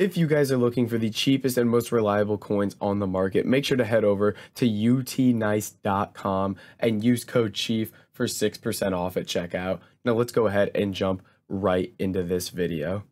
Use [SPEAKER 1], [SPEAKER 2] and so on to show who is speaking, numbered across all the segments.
[SPEAKER 1] If you guys are looking for the cheapest and most reliable coins on the market, make sure to head over to utnice.com and use code CHIEF for 6% off at checkout. Now let's go ahead and jump right into this video.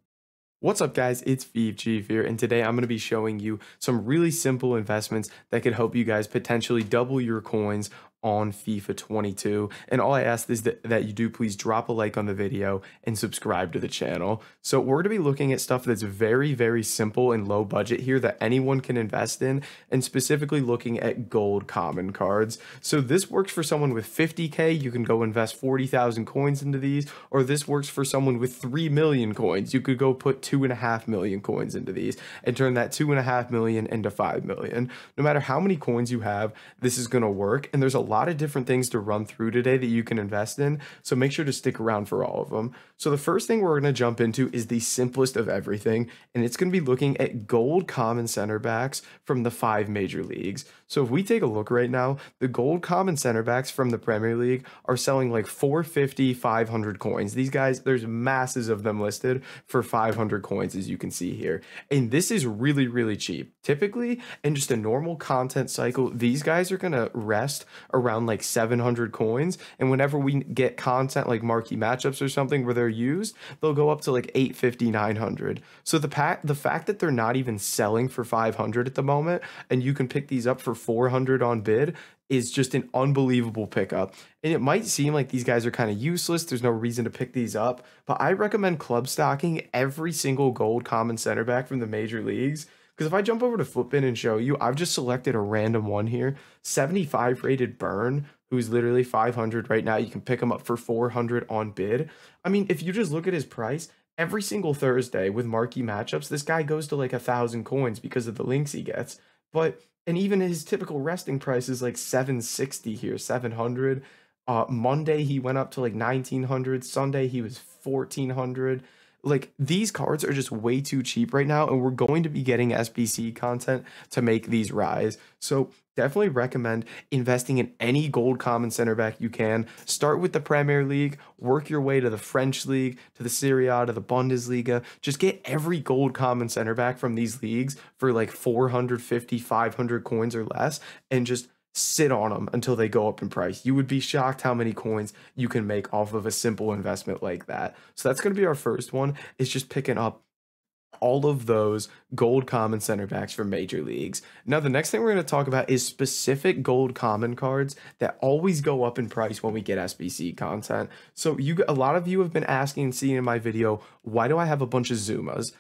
[SPEAKER 1] What's up guys, it's Vive Chief here and today I'm going to be showing you some really simple investments that could help you guys potentially double your coins on FIFA 22. And all I ask is that, that you do please drop a like on the video and subscribe to the channel. So we're going to be looking at stuff that's very, very simple and low budget here that anyone can invest in and specifically looking at gold common cards. So this works for someone with 50k, you can go invest 40,000 coins into these, or this works for someone with 3 million coins, you could go put 2.5 million coins into these and turn that 2.5 million into 5 million. No matter how many coins you have, this is going to work and there's a lot of different things to run through today that you can invest in, so make sure to stick around for all of them. So the first thing we're going to jump into is the simplest of everything, and it's going to be looking at gold common center backs from the five major leagues. So if we take a look right now, the gold common center backs from the Premier League are selling like 450, 500 coins. These guys, there's masses of them listed for 500 coins as you can see here. And this is really, really cheap. Typically, in just a normal content cycle, these guys are going to rest around like 700 coins. And whenever we get content like marquee matchups or something where they're used, they'll go up to like 850, 900. So the, pack, the fact that they're not even selling for 500 at the moment and you can pick these up for 400 on bid is just an unbelievable pickup. And it might seem like these guys are kind of useless. There's no reason to pick these up, but I recommend club stocking every single gold common center back from the major leagues because if I jump over to footbin and show you, I've just selected a random one here. 75 rated Burn, who's literally 500 right now. You can pick him up for 400 on bid. I mean, if you just look at his price, every single Thursday with marquee matchups, this guy goes to like a thousand coins because of the links he gets. But and even his typical resting price is like 760 here, 700. Uh, Monday he went up to like 1900. Sunday he was 1400 like these cards are just way too cheap right now and we're going to be getting SBC content to make these rise. So definitely recommend investing in any gold common center back you can. Start with the Premier League, work your way to the French League, to the Serie A, to the Bundesliga. Just get every gold common center back from these leagues for like 450, 500 coins or less and just sit on them until they go up in price. You would be shocked how many coins you can make off of a simple investment like that. So that's going to be our first one is just picking up all of those gold common center backs for major leagues. Now, the next thing we're going to talk about is specific gold common cards that always go up in price when we get SBC content. So, you a lot of you have been asking and seeing in my video, why do I have a bunch of Zumas?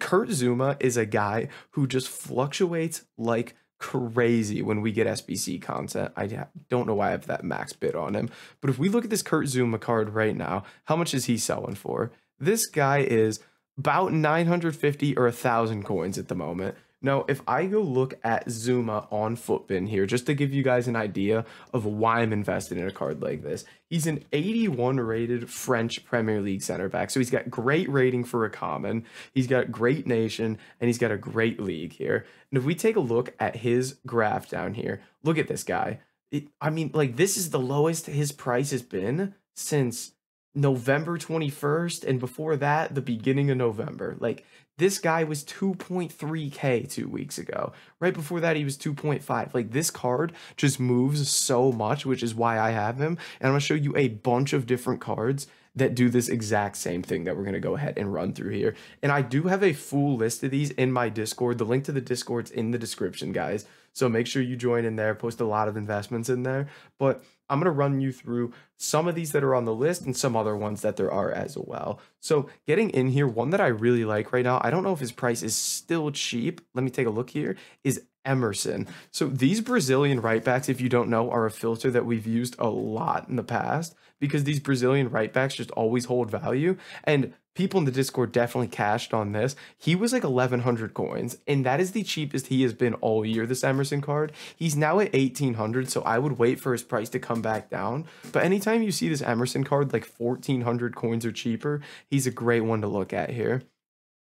[SPEAKER 1] Kurt Zuma is a guy who just fluctuates like crazy when we get SBC content. I don't know why I have that max bid on him. But if we look at this Kurt Zuma card right now, how much is he selling for? This guy is about 950 or 1,000 coins at the moment. Now, if I go look at Zuma on Footbin here, just to give you guys an idea of why I'm invested in a card like this, he's an 81 rated French Premier League center back. So he's got great rating for a common, he's got great nation, and he's got a great league here. And if we take a look at his graph down here, look at this guy. It, I mean, like, this is the lowest his price has been since November 21st, and before that, the beginning of November. Like, this guy was 2.3K two weeks ago. Right before that, he was 2.5. Like this card just moves so much, which is why I have him. And I'm gonna show you a bunch of different cards that do this exact same thing that we're going to go ahead and run through here. And I do have a full list of these in my Discord. The link to the Discord's in the description, guys. So make sure you join in there, post a lot of investments in there. But I'm going to run you through some of these that are on the list and some other ones that there are as well. So getting in here, one that I really like right now, I don't know if his price is still cheap. Let me take a look here, is Emerson. So these Brazilian right backs, if you don't know, are a filter that we've used a lot in the past because these Brazilian right backs just always hold value. And people in the Discord definitely cashed on this. He was like 1100 coins, and that is the cheapest he has been all year, this Emerson card. He's now at 1800, so I would wait for his price to come back down. But anytime you see this Emerson card, like 1400 coins or cheaper, he's a great one to look at here.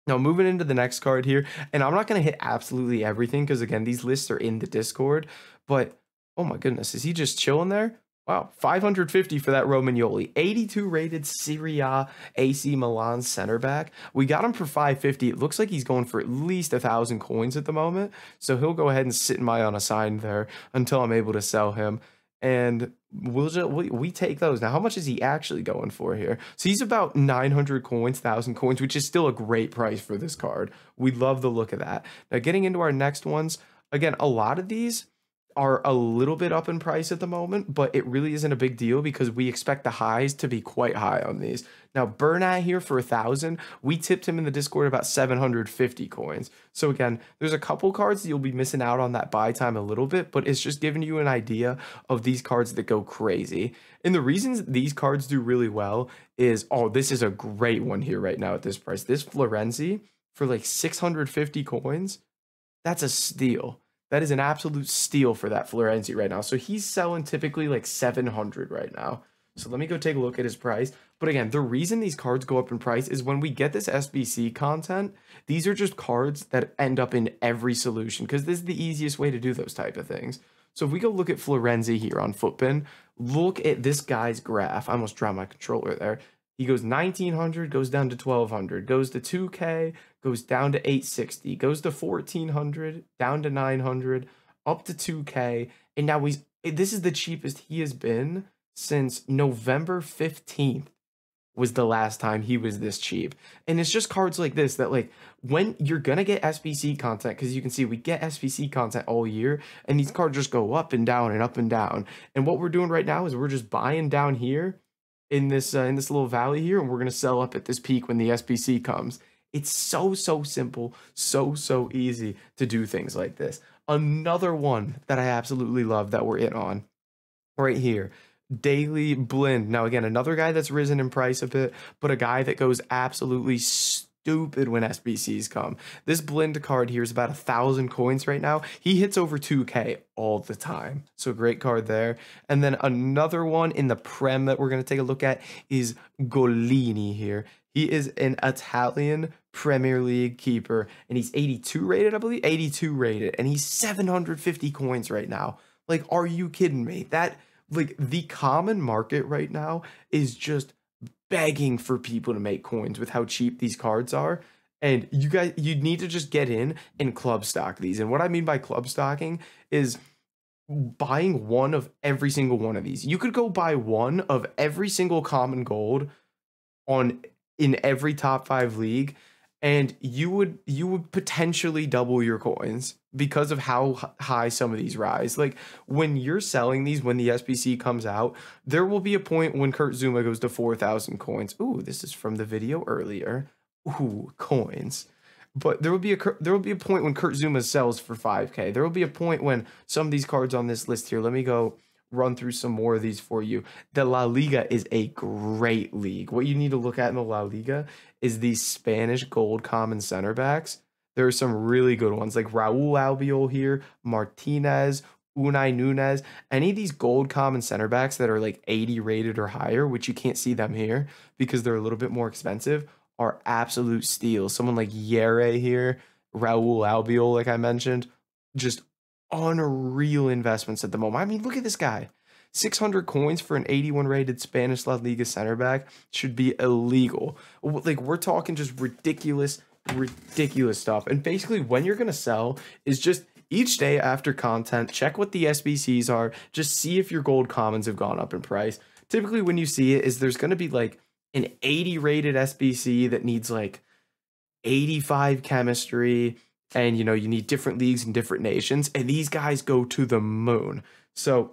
[SPEAKER 1] Now moving into the next card here, and I'm not going to hit absolutely everything because again, these lists are in the Discord, but oh my goodness, is he just chilling there? Wow, 550 for that Romagnoli. 82 rated Syria AC Milan center back. We got him for 550. It looks like he's going for at least a thousand coins at the moment. So he'll go ahead and sit in my unassigned there until I'm able to sell him and we'll just we, we take those now how much is he actually going for here so he's about 900 coins 1000 coins which is still a great price for this card we love the look of that now getting into our next ones again a lot of these are a little bit up in price at the moment, but it really isn't a big deal because we expect the highs to be quite high on these. Now, Burnat here for a thousand, we tipped him in the Discord about 750 coins. So again, there's a couple cards that you'll be missing out on that buy time a little bit, but it's just giving you an idea of these cards that go crazy. And the reasons these cards do really well is, oh, this is a great one here right now at this price. This Florenzi for like 650 coins, that's a steal that is an absolute steal for that Florenzi right now. So he's selling typically like 700 right now. So let me go take a look at his price. But again, the reason these cards go up in price is when we get this SBC content, these are just cards that end up in every solution because this is the easiest way to do those type of things. So if we go look at Florenzi here on Footpin, look at this guy's graph. I almost dropped my controller there. He goes 1900, goes down to 1200, goes to 2K, goes down to 860, goes to 1400, down to 900, up to 2K, and now he's eh, this is the cheapest he has been since November 15th was the last time he was this cheap. And it's just cards like this that like when you're going to get SPC content cuz you can see we get SPC content all year and these cards just go up and down and up and down. And what we're doing right now is we're just buying down here in this uh, in this little valley here, and we're gonna sell up at this peak when the SPC comes. It's so so simple, so so easy to do things like this. Another one that I absolutely love that we're in on right here daily blend. Now, again, another guy that's risen in price a bit, but a guy that goes absolutely stupid when SBCs come. This blend card here is about a thousand coins right now. He hits over 2k all the time. So great card there. And then another one in the Prem that we're going to take a look at is Golini here. He is an Italian Premier League keeper and he's 82 rated, I believe, 82 rated and he's 750 coins right now. Like are you kidding me? That like the common market right now is just begging for people to make coins with how cheap these cards are. And you guys, you need to just get in and club stock these. And what I mean by club stocking is buying one of every single one of these. You could go buy one of every single common gold on in every top five league and you would you would potentially double your coins because of how high some of these rise. Like when you're selling these, when the SBC comes out, there will be a point when Kurt Zuma goes to 4,000 coins. Ooh, this is from the video earlier. Ooh, coins. But there will be a there will be a point when Kurt Zuma sells for 5k. There will be a point when some of these cards on this list here. Let me go run through some more of these for you. The La Liga is a great league. What you need to look at in the La Liga is these Spanish gold common center backs. There are some really good ones like Raul Albiol here, Martinez, Unai Nunez, any of these gold common center backs that are like 80 rated or higher, which you can't see them here because they're a little bit more expensive, are absolute steals. Someone like Yere here, Raul Albiol, like I mentioned, just unreal investments at the moment. I mean, look at this guy. 600 coins for an 81 rated Spanish La Liga center back should be illegal. Like, we're talking just ridiculous, ridiculous stuff. And basically, when you're going to sell is just each day after content, check what the SBCs are, just see if your gold commons have gone up in price. Typically, when you see it, is there's going to be like an 80 rated SBC that needs like 85 chemistry, and you know you need different leagues and different nations and these guys go to the moon so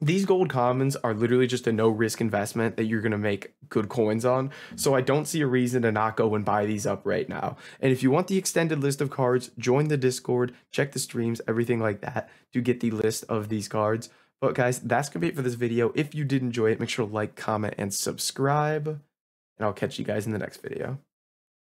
[SPEAKER 1] these gold commons are literally just a no risk investment that you're going to make good coins on. So I don't see a reason to not go and buy these up right now. And if you want the extended list of cards, join the Discord, check the streams, everything like that to get the list of these cards. But guys, that's going to be it for this video. If you did enjoy it, make sure to like, comment, and subscribe. And I'll catch you guys in the next video.